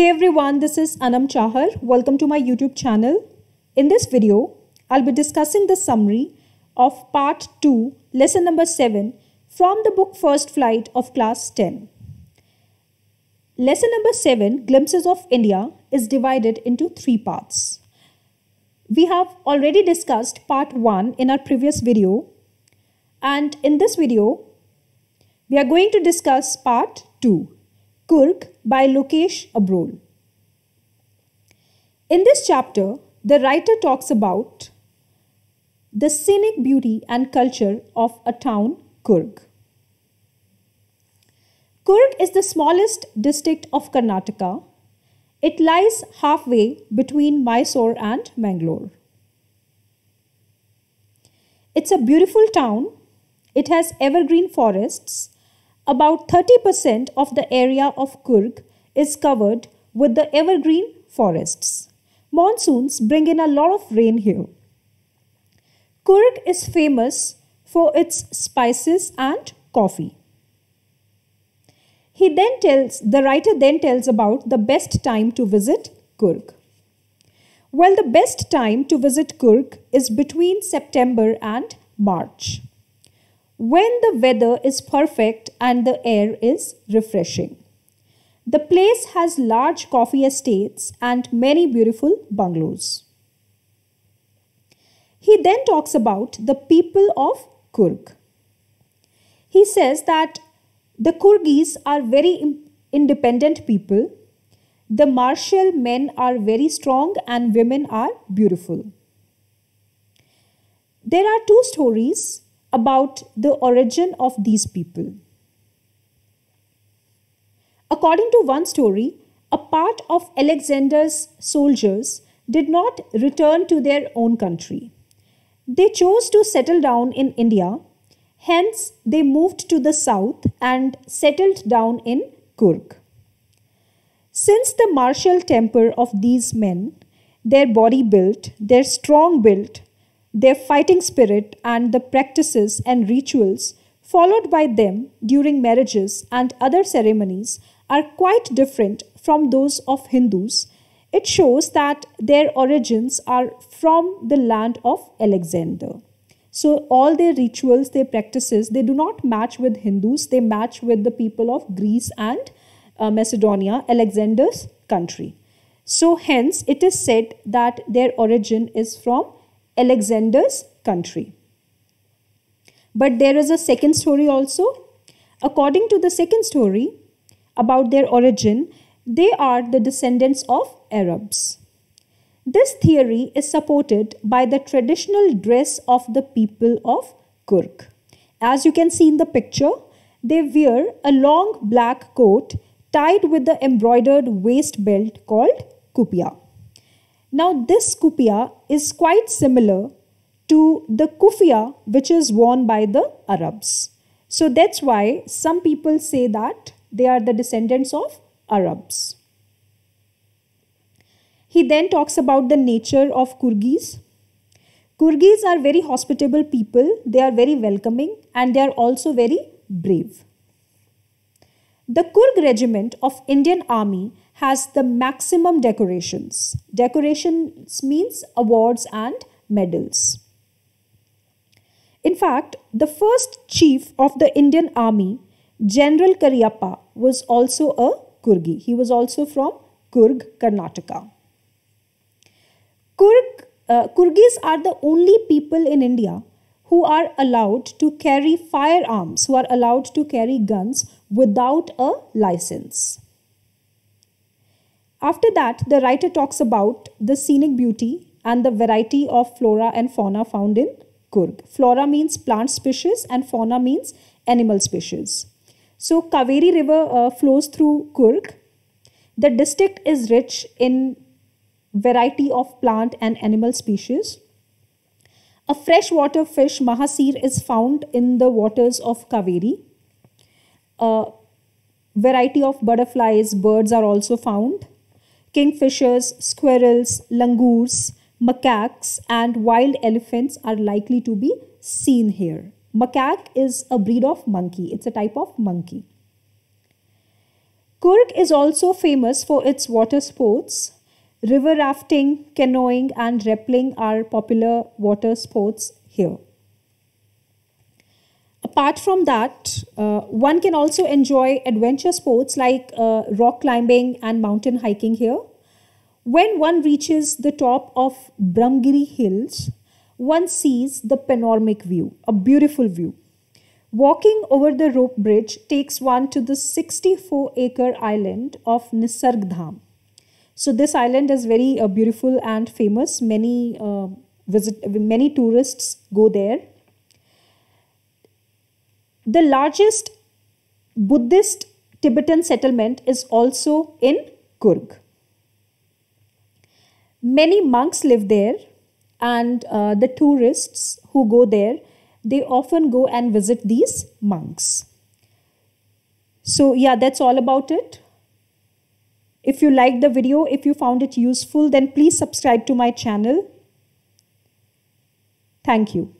Hey everyone, this is Anam Chahar. Welcome to my YouTube channel. In this video, I'll be discussing the summary of part 2, lesson number 7 from the book First Flight of class 10. Lesson number 7, Glimpses of India, is divided into three parts. We have already discussed part 1 in our previous video and in this video, we are going to discuss part 2. Kurk by Lokesh Abrol. In this chapter, the writer talks about the scenic beauty and culture of a town, Kurg. Kurg is the smallest district of Karnataka. It lies halfway between Mysore and Mangalore. It's a beautiful town. It has evergreen forests about 30% of the area of Kurg is covered with the evergreen forests. Monsoons bring in a lot of rain here. Kurg is famous for its spices and coffee. He then tells, the writer then tells about the best time to visit Kurg. Well, the best time to visit Kurg is between September and March when the weather is perfect and the air is refreshing. The place has large coffee estates and many beautiful bungalows. He then talks about the people of Kurg. He says that the Kurgis are very independent people. The martial men are very strong and women are beautiful. There are two stories about the origin of these people. According to one story, a part of Alexander's soldiers did not return to their own country. They chose to settle down in India, hence, they moved to the south and settled down in Kurg. Since the martial temper of these men, their body built, their strong built, their fighting spirit, and the practices and rituals followed by them during marriages and other ceremonies are quite different from those of Hindus, it shows that their origins are from the land of Alexander. So, all their rituals, their practices, they do not match with Hindus, they match with the people of Greece and uh, Macedonia, Alexander's country. So, hence, it is said that their origin is from Alexander's country. But there is a second story also. According to the second story about their origin, they are the descendants of Arabs. This theory is supported by the traditional dress of the people of Kurk. As you can see in the picture, they wear a long black coat tied with the embroidered waist belt called kupia. Now, this kupia is quite similar to the kufia which is worn by the Arabs. So that's why some people say that they are the descendants of Arabs. He then talks about the nature of Kurgis. Kurgis are very hospitable people, they are very welcoming, and they are also very brave. The Kurg Regiment of Indian Army has the maximum decorations. Decorations means awards and medals. In fact, the first chief of the Indian Army, General Kariappa, was also a Kurgi. He was also from Kurg, Karnataka. Kurg, uh, Kurgis are the only people in India who are allowed to carry firearms, who are allowed to carry guns without a license. After that, the writer talks about the scenic beauty and the variety of flora and fauna found in Kurg. Flora means plant species and fauna means animal species. So, Kaveri River uh, flows through Kurg. The district is rich in variety of plant and animal species. A freshwater fish, Mahasir, is found in the waters of Kaveri. A variety of butterflies, birds are also found. Kingfishers, squirrels, langurs, macaques, and wild elephants are likely to be seen here. Macaque is a breed of monkey, it's a type of monkey. Kurg is also famous for its water sports, River rafting, canoeing, and rappelling are popular water sports here. Apart from that, uh, one can also enjoy adventure sports like uh, rock climbing and mountain hiking here. When one reaches the top of Brahmgiri Hills, one sees the panoramic view, a beautiful view. Walking over the rope bridge takes one to the 64 acre island of Nisarg Dham. So this island is very uh, beautiful and famous. Many uh, visit many tourists go there. The largest Buddhist Tibetan settlement is also in Kurg. Many monks live there, and uh, the tourists who go there they often go and visit these monks. So, yeah, that's all about it. If you liked the video, if you found it useful, then please subscribe to my channel. Thank you.